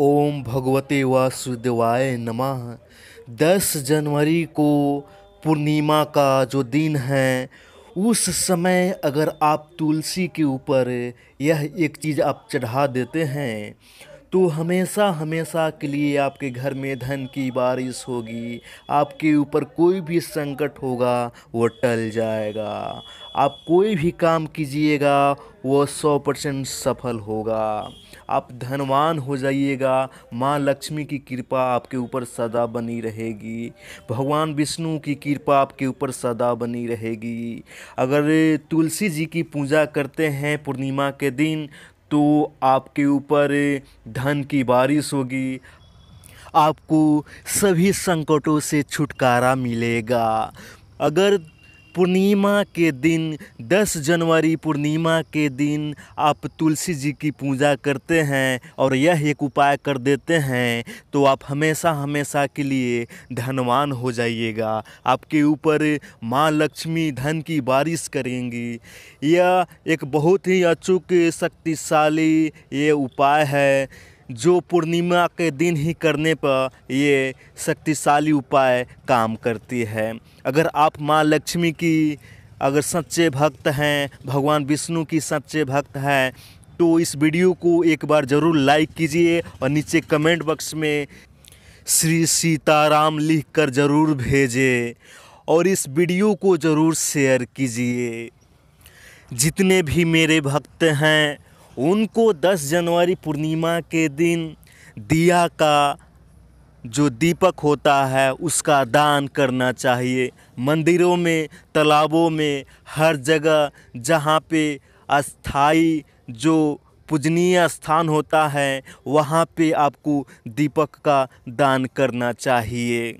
ओम भगवते वासुदेवाय नमः दस जनवरी को पूर्णिमा का जो दिन है उस समय अगर आप तुलसी के ऊपर यह एक चीज़ आप चढ़ा देते हैं तो हमेशा हमेशा के लिए आपके घर में धन की बारिश होगी आपके ऊपर कोई भी संकट होगा वो टल जाएगा आप कोई भी काम कीजिएगा वो सौ परसेंट सफल होगा आप धनवान हो जाइएगा माँ लक्ष्मी की कृपा आपके ऊपर सदा बनी रहेगी भगवान विष्णु की कृपा आपके ऊपर सदा बनी रहेगी अगर तुलसी जी की पूजा करते हैं पूर्णिमा के दिन तो आपके ऊपर धन की बारिश होगी आपको सभी संकटों से छुटकारा मिलेगा अगर पूर्णिमा के दिन 10 जनवरी पूर्णिमा के दिन आप तुलसी जी की पूजा करते हैं और यह एक उपाय कर देते हैं तो आप हमेशा हमेशा के लिए धनवान हो जाइएगा आपके ऊपर माँ लक्ष्मी धन की बारिश करेंगी यह एक बहुत ही अचूक शक्तिशाली ये उपाय है जो पूर्णिमा के दिन ही करने पर ये शक्तिशाली उपाय काम करती है अगर आप माँ लक्ष्मी की अगर सच्चे भक्त हैं भगवान विष्णु की सच्चे भक्त हैं तो इस वीडियो को एक बार ज़रूर लाइक कीजिए और नीचे कमेंट बॉक्स में श्री सीताराम लिख कर ज़रूर भेजें और इस वीडियो को ज़रूर शेयर कीजिए जितने भी मेरे भक्त हैं उनको 10 जनवरी पूर्णिमा के दिन दिया का जो दीपक होता है उसका दान करना चाहिए मंदिरों में तालाबों में हर जगह जहाँ पे अस्थाई जो पूजनीय स्थान होता है वहाँ पे आपको दीपक का दान करना चाहिए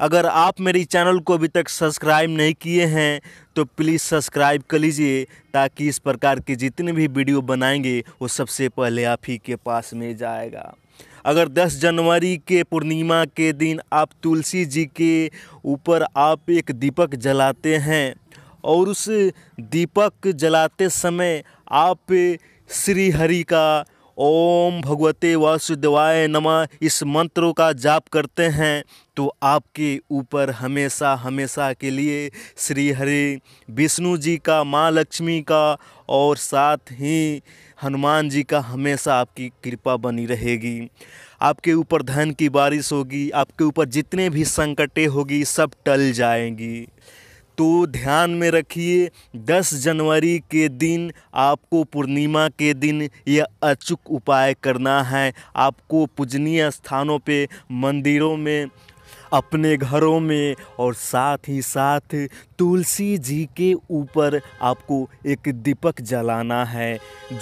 अगर आप मेरे चैनल को अभी तक सब्सक्राइब नहीं किए हैं तो प्लीज़ सब्सक्राइब कर लीजिए ताकि इस प्रकार के जितने भी वीडियो बनाएंगे वो सबसे पहले आप ही के पास में जाएगा अगर 10 जनवरी के पूर्णिमा के दिन आप तुलसी जी के ऊपर आप एक दीपक जलाते हैं और उस दीपक जलाते समय आप श्री हरि का ओम भगवते वासुदेवाय नमः इस मंत्रों का जाप करते हैं तो आपके ऊपर हमेशा हमेशा के लिए श्री हरि विष्णु जी का माँ लक्ष्मी का और साथ ही हनुमान जी का हमेशा आपकी कृपा बनी रहेगी आपके ऊपर धन की बारिश होगी आपके ऊपर जितने भी संकटें होगी सब टल जाएंगी तो ध्यान में रखिए 10 जनवरी के दिन आपको पूर्णिमा के दिन यह अचूक उपाय करना है आपको पूजनीय स्थानों पे मंदिरों में अपने घरों में और साथ ही साथ तुलसी जी के ऊपर आपको एक दीपक जलाना है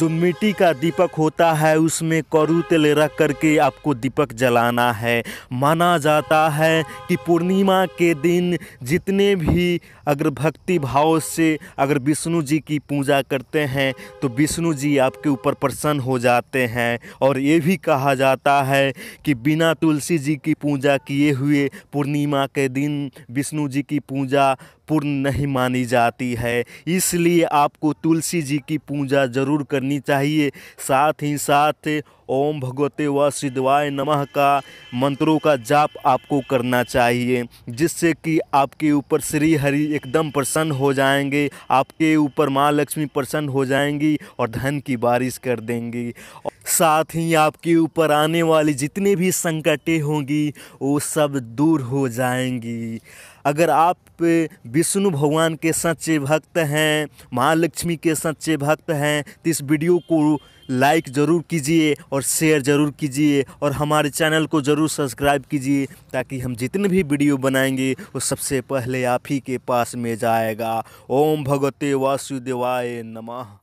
जो मिट्टी का दीपक होता है उसमें करू तेल रख करके आपको दीपक जलाना है माना जाता है कि पूर्णिमा के दिन जितने भी अगर भक्ति भाव से अगर विष्णु जी की पूजा करते हैं तो विष्णु जी आपके ऊपर प्रसन्न हो जाते हैं और ये भी कहा जाता है कि बिना तुलसी जी की पूजा किए हुए पूर्णिमा के दिन विष्णु जी की पूजा पूर्ण नहीं मानी जाती है इसलिए आपको तुलसी जी की पूजा जरूर करनी चाहिए साथ ही साथ ओम भगवते व सिद्धवाय नमः का मंत्रों का जाप आपको करना चाहिए जिससे कि आपके ऊपर श्री हरि एकदम प्रसन्न हो जाएंगे आपके ऊपर माँ लक्ष्मी प्रसन्न हो जाएंगी और धन की बारिश कर देंगी साथ ही आपके ऊपर आने वाली जितनी भी संकटें होंगी वो सब दूर हो जाएंगी अगर आप विष्णु भगवान के सच्चे भक्त हैं माँ लक्ष्मी के सच्चे भक्त हैं तो इस वीडियो को लाइक ज़रूर कीजिए और शेयर ज़रूर कीजिए और हमारे चैनल को ज़रूर सब्सक्राइब कीजिए ताकि हम जितने भी वीडियो बनाएंगे वो सबसे पहले आप ही के पास में जाएगा ओम भगवते वासुदेवाय नमः